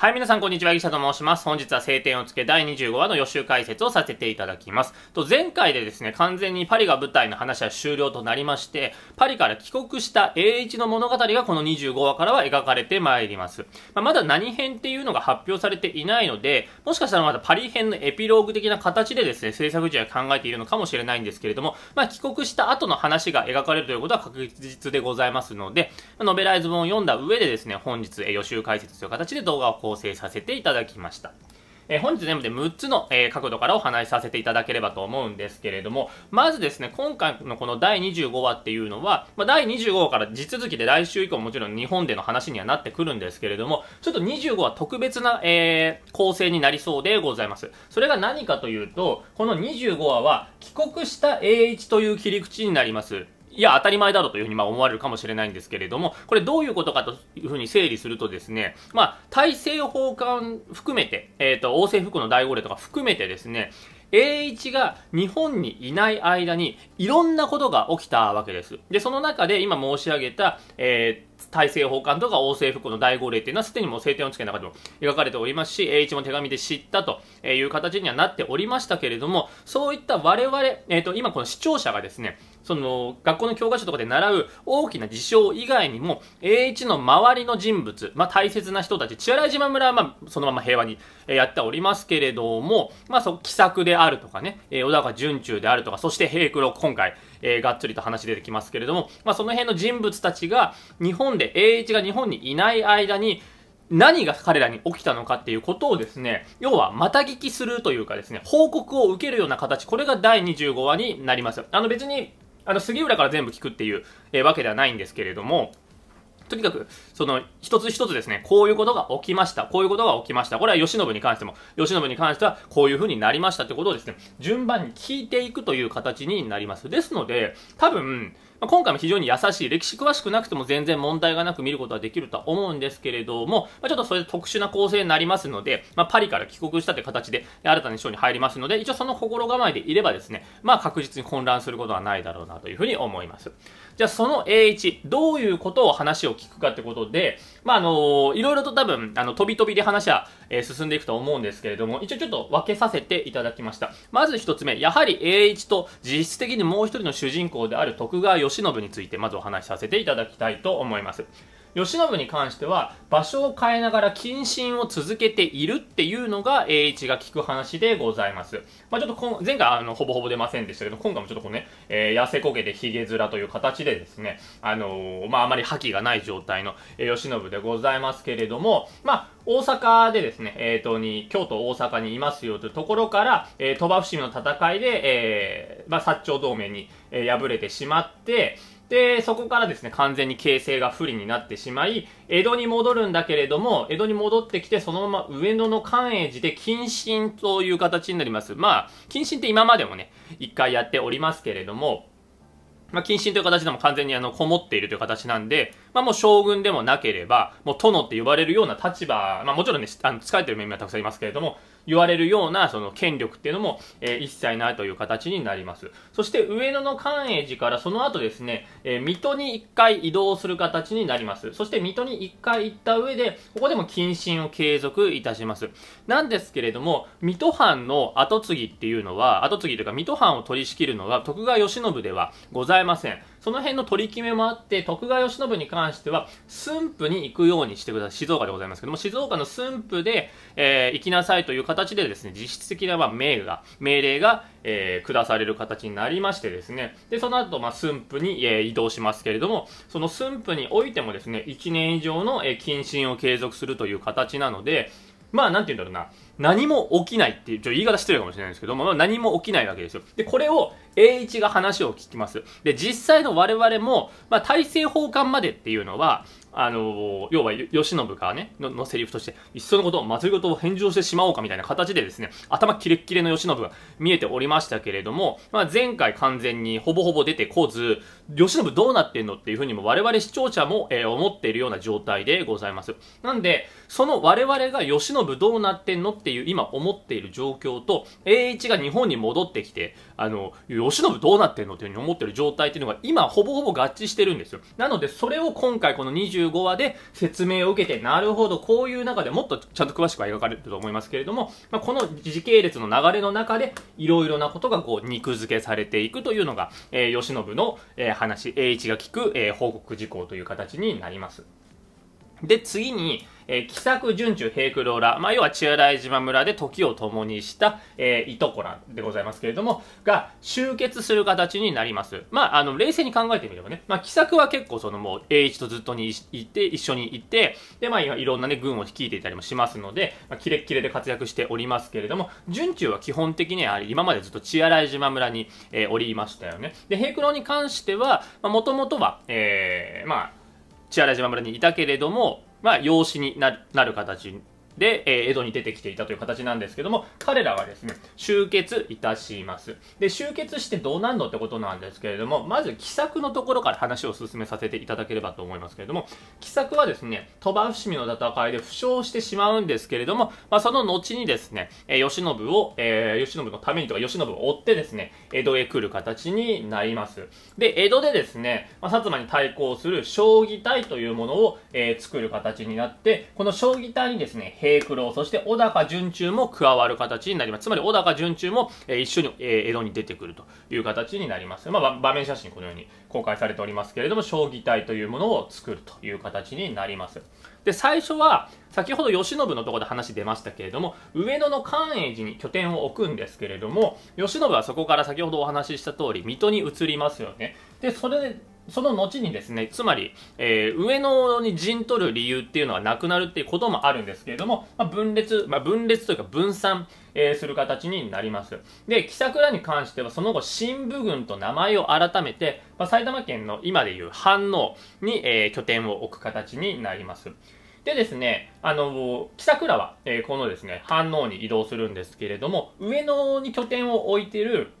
はい、皆さん、こんにちは。ギシャと申します。本日は晴天をつけ第25話の予習解説をさせていただきます。と、前回でですね、完全にパリが舞台の話は終了となりまして、パリから帰国した栄一の物語がこの25話からは描かれてまいります。まあ、まだ何編っていうのが発表されていないので、もしかしたらまだパリ編のエピローグ的な形でですね、制作時は考えているのかもしれないんですけれども、まあ、帰国した後の話が描かれるということは確実でございますので、ノベライズ本を読んだ上でですね、本日予習解説という形で動画を構成させていただきました。え本日全部で6つの、え角度からお話しさせていただければと思うんですけれども、まずですね、今回のこの第25話っていうのは、まあ、第25話から地続きで来週以降もちろん日本での話にはなってくるんですけれども、ちょっと25話特別な、えー、構成になりそうでございます。それが何かというと、この25話は帰国した A1 という切り口になります。いや、当たり前だろというふうにま思われるかもしれないんですけれども、これどういうことかというふうに整理するとですね、まあ、大政奉還含めて、えっ、ー、と、王政復古の大号令とか含めてですね、栄一が日本にいない間にいろんなことが起きたわけです。で、その中で今申し上げた、えー、大政奉還とか王政復古の大号令っていうのはすでにもう聖典の地区の中でも描かれておりますし、栄一も手紙で知ったという形にはなっておりましたけれども、そういった我々、えっ、ー、と、今この視聴者がですね、その学校の教科書とかで習う大きな事象以外にも、栄一の周りの人物、まあ、大切な人たち、千原島村は、まあ、そのまま平和にやっておりますけれども、まあ、そう、奇策であるとかね、えー、小高順中であるとか、そして平黒、今回、えー、がっつりと話出てきますけれども、まあ、その辺の人物たちが、日本で、栄一が日本にいない間に、何が彼らに起きたのかっていうことをですね、要はまた聞きするというかですね、報告を受けるような形、これが第25話になります。あの別に、あの、杉浦から全部聞くっていう、えー、わけではないんですけれども、とにかく、その、一つ一つですね、こういうことが起きました。こういうことが起きました。これは吉信に関しても、吉信に関しては、こういう風になりましたってことをですね、順番に聞いていくという形になります。ですので、多分、まあ、今回も非常に優しい、歴史詳しくなくても全然問題がなく見ることはできるとは思うんですけれども、まあ、ちょっとそれ特殊な構成になりますので、まあ、パリから帰国したって形で新たな章に入りますので、一応その心構えでいればですね、まあ、確実に混乱することはないだろうなというふうに思います。じゃあその A1、どういうことを話を聞くかってことで、まあ、あのー、いろいろと多分、あの、飛び飛びで話は、えー、進んでいくと思うんですけれども、一応ちょっと分けさせていただきました。まず一つ目、やはり A1 と実質的にもう一人の主人公である徳川義慶喜についてまずお話しさせていただきたいと思います。慶喜に関しては場所を変えながら謹慎を続けているっていうのが栄一が聞く話でございます。まあ、ちょっと前回あのほぼほぼ出ませんでしたけど、今回もちょっとこうね、えー、痩せこけてひげ面という形でですね、あのー、まあ、あまり覇気がない状態の、えー、慶喜でございますけれども、まあ、大阪でですね、えっ、ー、と、に、京都大阪にいますよというところから、えー、鳥羽伏見の戦いで、えー、まあ、薩長同盟に、えー、敗れてしまって、で、そこからですね、完全に形勢が不利になってしまい、江戸に戻るんだけれども、江戸に戻ってきて、そのまま上野の寛永寺で謹慎という形になります。まあ、謹慎って今までもね、一回やっておりますけれども、まあ、謹慎という形でも完全にあの、こもっているという形なんで、まあもう将軍でもなければ、もう殿って呼ばれるような立場、まあもちろんね、あの、疲れてる面々はたくさんいますけれども、言われるようなその権力っていうのも、えー、一切ないという形になります。そして上野の寛永寺からその後ですね、えー、水戸に一回移動する形になります。そして水戸に一回行った上で、ここでも謹慎を継続いたします。なんですけれども、水戸藩の跡継ぎっていうのは、跡継ぎというか水戸藩を取り仕切るのは徳川慶喜ではございません。その辺の取り決めもあって、徳川慶喜に関しては、駿府に行くようにしてください。静岡でございますけども、静岡の駿府で、えー、行きなさいという形でですね、実質的には命が、命令が、えー、下される形になりましてですね、で、その後、まあ、駿府に、えー、移動しますけれども、その駿府においてもですね、1年以上の、えー、謹慎を継続するという形なので、まあ、なんて言うんだろうな、何も起きないっていう、ちょ言い方失礼かもしれないですけども、まあ、何も起きないわけですよ。で、これを栄一が話を聞きます。で、実際の我々も、まあ、大政奉還までっていうのは、あの要は、慶喜がね、の、のセリフとして、いっそのこと、祭りごとを返上してしまおうかみたいな形でですね、頭キレッキレの慶喜が見えておりましたけれども、まあ、前回完全にほぼほぼ出てこず、慶喜どうなってんのっていうふうにも我々視聴者も、えー、思っているような状態でございます。なんで、その我々が慶喜どうなってんのってっていう今思っている状況と、栄一が日本に戻ってきて、あの、吉信どうなってんのっていうふうに思ってる状態っていうのが今ほぼほぼ合致してるんですよ。なのでそれを今回この25話で説明を受けて、なるほど、こういう中でもっとちゃんと詳しくは描かれると思いますけれども、まあ、この時系列の流れの中で、いろいろなことがこう肉付けされていくというのが、えー、吉の、えー、話、栄一が聞く、えー、報告事項という形になります。で、次に、えー、喜作順中平九郎ら、まあ、要は千代島村で時を共にした、えー、いとこらでございますけれども、が集結する形になります。まあ、あの、冷静に考えてみればね、まあ、喜作は結構そのもう、栄一とずっとにいて、一緒にいて、で、まあ、いろんなね、軍を率いていたりもしますので、まあ、キレッキレで活躍しておりますけれども、順中は基本的には今までずっと千代島村に、えー、おりましたよね。で、平九郎に関しては、まあ、もともとは、えー、まあ、千原島村にいたけれども、まあ、養子になる形で、え江戸に出てきていたという形なんですけども、彼らはですね、集結いたします。で、集結してどうなんのってことなんですけれども、まず、奇策のところから話を進めさせていただければと思いますけれども、奇策はですね、鳥羽伏見の戦いで負傷してしまうんですけれども、まあ、その後にですね、えー、慶喜を、えー、慶喜のためにとか、慶喜を追ってですね、江戸へ来る形になります。で、江戸でですね、まあ、薩摩に対抗する将棋隊というものを、えー、作る形になって、この将棋隊にですね、平九郎、そして小高順中も加わる形になります。つまり小高順中も、え一緒に、え江戸に出てくるという形になります。まあ、場面写真このように公開されておりますけれども、将棋隊というものを作るという形になります。で、最初は、先ほど慶喜のところで話出ましたけれども、上野の寛永寺に拠点を置くんですけれども、慶喜はそこから先ほどお話しした通り、水戸に移りますよね。で、それで、その後にですね、つまり、えー、上野に陣取る理由っていうのはなくなるっていうこともあるんですけれども、まあ、分裂、まあ、分裂というか分散、えー、する形になります。で、木桜に関してはその後、新部軍と名前を改めて、まあ、埼玉県の今でいう反応に、えー、拠点を置く形になります。でですね、あの、木桜は、えー、このですね、反応に移動するんですけれども、上野に拠点を置いている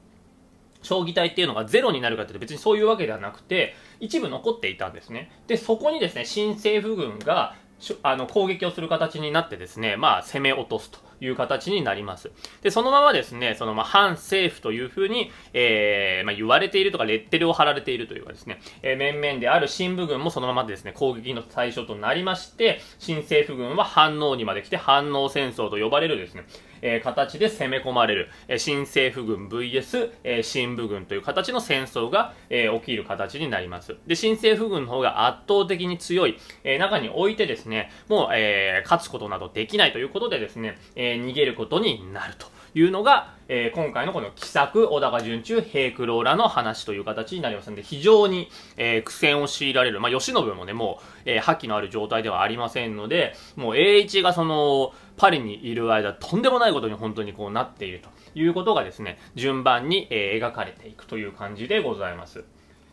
将棋体っていうのがゼロになるかというと別にそういうわけではなくて、一部残っていたんですね。で、そこにですね、新政府軍が、あの、攻撃をする形になってですね、まあ、攻め落とすと。いう形になります。で、そのままですね、そのまあ反政府というふうに、えー、まあ、言われているとか、レッテルを貼られているというかですね、えー、面々である新部軍もそのままですね、攻撃の対象となりまして、新政府軍は反応にまで来て、反応戦争と呼ばれるですね、えー、形で攻め込まれる、えー、新政府軍 VS、えー、新部軍という形の戦争が、えー、起きる形になります。で、新政府軍の方が圧倒的に強い、えー、中においてですね、もう、えー、勝つことなどできないということでですね、ええー、逃げることになるというのが、えー、今回のこの奇策小高順中平九郎らの話という形になりますので非常に、えー、苦戦を強いられる、まあ、慶喜もねもう、えー、覇気のある状態ではありませんのでもう栄一がそのパリにいる間とんでもないことに本当にこうなっているということがですね順番に、えー、描かれていくという感じでございます。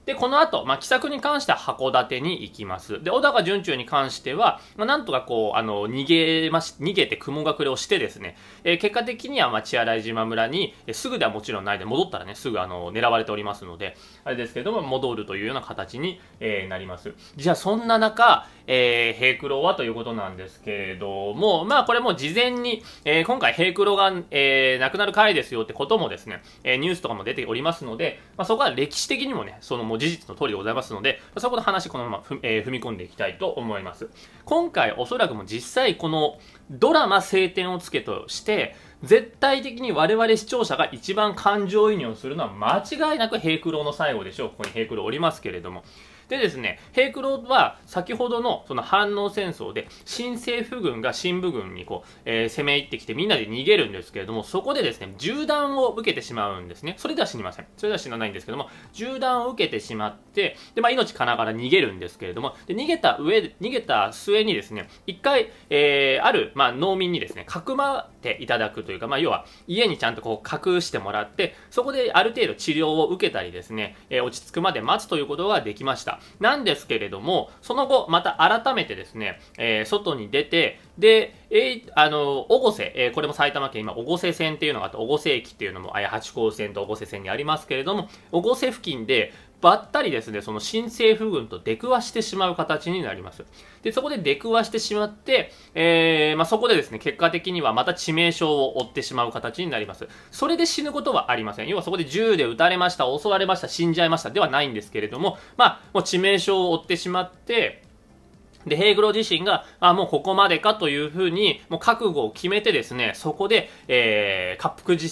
で、この後、まあ、奇策に関しては函館に行きます。で、小高順中に関しては、まあ、なんとかこう、あの、逃げまし、逃げて雲隠れをしてですね、えー、結果的には、ま千洗島村に、えー、すぐではもちろんないで、戻ったらね、すぐあの、狙われておりますので、あれですけども、戻るというような形に、えー、なります。じゃあ、そんな中、えー、平九郎はということなんですけれども、まあ、これも事前に、えー、今回平九郎が、えー、亡くなる回ですよってこともですね、えー、ニュースとかも出ておりますので、まあ、そこは歴史的にもね、その、う事実の通りでございますので、そこで話このままふ、えー、踏み込んでいきたいと思います。今回おそらくも実際このドラマ晴天をつけとして、絶対的に我々視聴者が一番感情移入するのは間違いなく平九郎の最後でしょう。ここに平九郎おりますけれども。でですね、平九郎は先ほどのその反応戦争で、新政府軍が新部軍にこう、えー、攻め入ってきてみんなで逃げるんですけれども、そこでですね、銃弾を受けてしまうんですね。それでは死にません。それでは死なないんですけども、銃弾を受けてしまって、で、まあ、命からがら逃げるんですけれども、で逃げた上、逃げた末にですね、一回、えー、ある、まあ、農民にですね、かくまっていただくというか、まあ、要は、家にちゃんとこう、隠してもらって、そこである程度治療を受けたりですね、えー、落ち着くまで待つということができました。。なんですけれども、その後、また改めてですね、えー、外に出て、で、えー、あの、小越、えー、これも埼玉県、今、小越線っていうのがあって、小越駅っていうのも、あや八甲線と小越線にありますけれども、小越付近で、ばったりですね、その新政府軍と出くわしてしまう形になります。で、そこで出くわしてしまって、えー、まあ、そこでですね、結果的にはまた致命傷を負ってしまう形になります。それで死ぬことはありません。要はそこで銃で撃たれました、襲われました、死んじゃいましたではないんですけれども、まあ、もう致命傷を負ってしまって、で、ヘイグロ自身が、あ、もうここまでかというふうに、もう覚悟を決めてですね、そこで、えー、滑腹じ、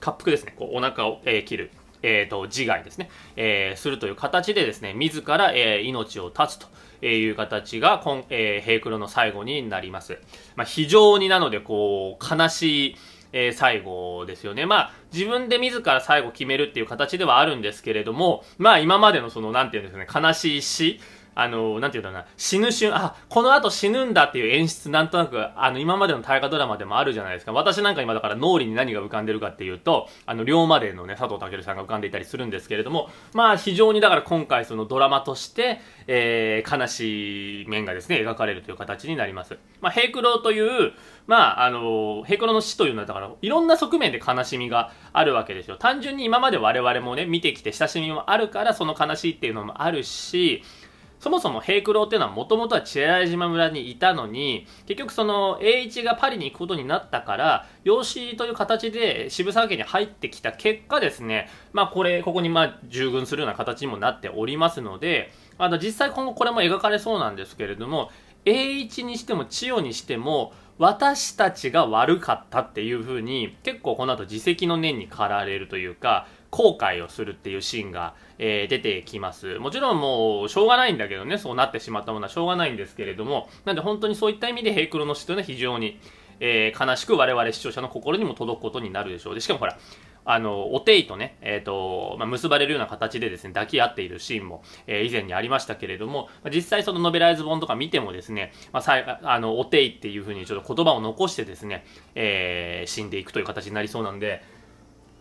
滑腹ですね、こう、お腹を、えー、切る。えーと、自害ですね、えー、するという形でですね、自ら、えー、命を絶つと。いう形が今、えー、平黒の最後になります。まあ、非常になので、こう、悲しい、えー、最後ですよね。まあ、自分で自ら最後決めるっていう形ではあるんですけれども、まあ、今までのその、何て言うんですかね、悲しい死、あの、なんて言うだな、死ぬ瞬、あ、この後死ぬんだっていう演出、なんとなく、あの、今までの大河ドラマでもあるじゃないですか。私なんか今だから脳裏に何が浮かんでるかっていうと、あの、龍馬伝のね、佐藤健さんが浮かんでいたりするんですけれども、まあ、非常にだから今回そのドラマとして、えー、悲しい面がですね、描かれるという形になります。まあ、平九郎という、まあ、あの、平九郎の死というのはだから、いろんな側面で悲しみがあるわけですよ。単純に今まで我々もね、見てきて親しみもあるから、その悲しいっていうのもあるし、そもそも平九郎っていうのはもともとは千早島村にいたのに、結局その栄一がパリに行くことになったから、養子という形で渋沢家に入ってきた結果ですね、まあこれ、ここにまあ従軍するような形にもなっておりますので、あの実際今後これも描かれそうなんですけれども、栄一にしても千代にしても、私たちが悪かったっていう風に結構この後自責の念に駆られるというか後悔をするっていうシーンが、えー、出てきます。もちろんもう、しょうがないんだけどね、そうなってしまったものはしょうがないんですけれども、なんで本当にそういった意味でヘイクロの死というのは非常に、えー、悲しく我々視聴者の心にも届くことになるでしょう。で、しかもほら、あの、おていとね、えっ、ー、と、まあ、結ばれるような形でですね、抱き合っているシーンも、えー、以前にありましたけれども、実際そのノベライズ本とか見てもですね、まあ、さあの、おていっていうふうにちょっと言葉を残してですね、えー、死んでいくという形になりそうなんで、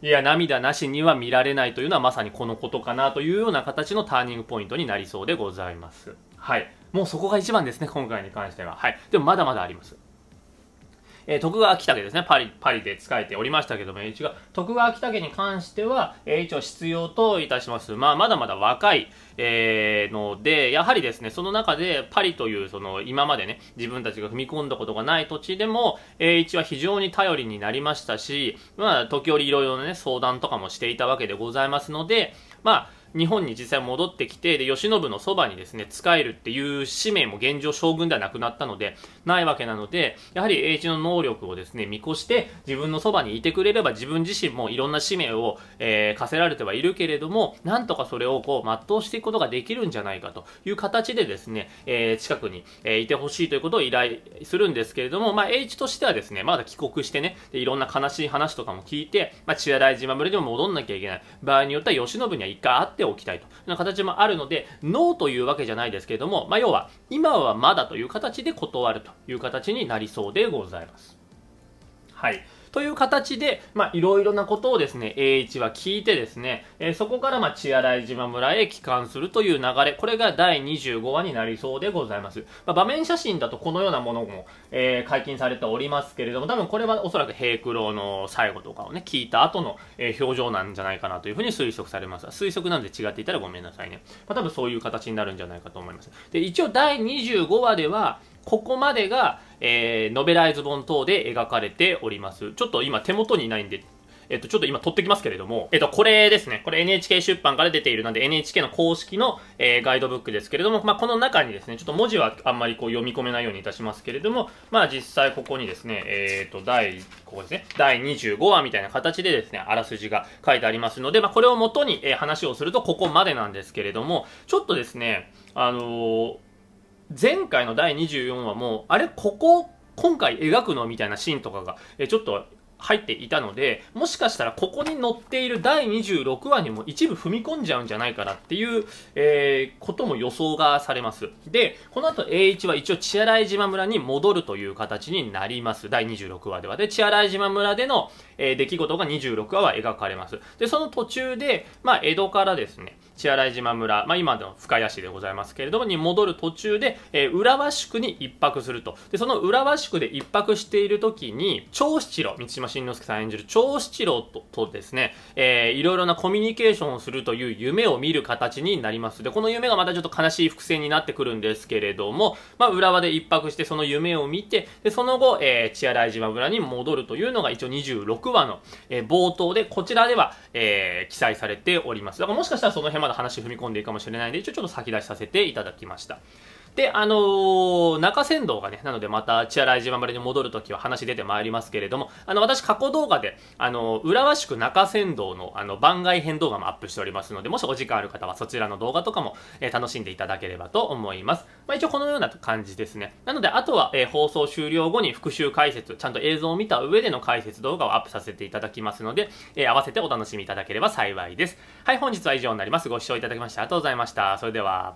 いや、涙なしには見られないというのはまさにこのことかなというような形のターニングポイントになりそうでございます。はい。もうそこが一番ですね、今回に関しては。はい。でもまだまだあります。えー、徳川秋武ですね、パリ、パリで使えておりましたけども、一応、徳川秋武に関しては、えー、一応必要といたします。まあ、まだまだ若い、えー、ので、やはりですね、その中でパリという、その、今までね、自分たちが踏み込んだことがない土地でも、えー、一応非常に頼りになりましたし、まあ、時折いろいろね、相談とかもしていたわけでございますので、まあ、日本に実際戻ってきて、で、慶喜のそばにですね、仕えるっていう使命も現状将軍ではなくなったので、ないわけなので、やはり栄一の能力をですね、見越して、自分のそばにいてくれれば、自分自身もいろんな使命を、えー、課せられてはいるけれども、なんとかそれをこう、全うしていくことができるんじゃないかという形でですね、えー、近くに、えー、いてほしいということを依頼するんですけれども、まあ、栄一としてはですね、まだ帰国してね、でいろんな悲しい話とかも聞いて、まあ、千代大島村にも戻んなきゃいけない。場合によっては、慶喜には一回会ってっておきたいという形もあるので、ノーというわけじゃないですけれども、まあ、要は、今はまだという形で断るという形になりそうでございます。はい。という形で、まあ、いろいろなことをですね、栄一は聞いてですね、えー、そこから、まあ、血洗島村へ帰還するという流れ、これが第25話になりそうでございます。まあ、場面写真だとこのようなものも、えー、解禁されておりますけれども、多分これはおそらく平九郎の最後とかをね、聞いた後の、えー、表情なんじゃないかなというふうに推測されます。推測なんで違っていたらごめんなさいね。まあ、多分そういう形になるんじゃないかと思います。で、一応第25話では、ここまでが、えー、ノベライズ本等で描かれております。ちょっと今手元にないんで、えっと、ちょっと今撮ってきますけれども、えっと、これですね。これ NHK 出版から出ているので、NHK の公式の、えー、ガイドブックですけれども、まあ、この中にですね、ちょっと文字はあんまりこう読み込めないようにいたしますけれども、まあ、実際ここにですね、えー、っと、第、ここですね、第25話みたいな形でですね、あらすじが書いてありますので、まあ、これを元に、えー、話をするとここまでなんですけれども、ちょっとですね、あのー前回の第24話もあれここ今回描くのみたいなシーンとかが、えちょっと入っていたのでもしかしたらここに載っている第26話にも一部踏み込んじゃうんじゃないかなっていう、えー、ことも予想がされますでこの後栄一は一応血洗島村に戻るという形になります第26話ではで血洗島村での、えー、出来事が26話は描かれますでその途中で、まあ、江戸からですね血洗島村、まあ、今の深谷市でございますけれども、に戻る途中で、えー、浦和宿に一泊すると。で、その浦和宿で一泊している時に、長七郎、満島真之介さん演じる長七郎ととですね、えー、いろいろなコミュニケーションをするという夢を見る形になります。で、この夢がまたちょっと悲しい伏線になってくるんですけれども、まあ、浦和で一泊してその夢を見て、で、その後、えー、血洗島村に戻るというのが一応26話の、えー、冒頭で、こちらでは、えー、記載されております。だからもしかしたらその辺まだ話踏み込んでいいかもしれないので、一応ちょっと先出しさせていただきました。で、あのー、中山道がね、なのでまた、千原島丸に戻るときは話出てまいりますけれども、あの、私過去動画で、あのー、浦和宿中山道の、あの、番外編動画もアップしておりますので、もしお時間ある方はそちらの動画とかも、えー、楽しんでいただければと思います。まあ、一応このような感じですね。なので、あとは、えー、放送終了後に復習解説、ちゃんと映像を見た上での解説動画をアップさせていただきますので、えー、合わせてお楽しみいただければ幸いです。はい、本日は以上になります。ご視聴いただきましてありがとうございました。それでは、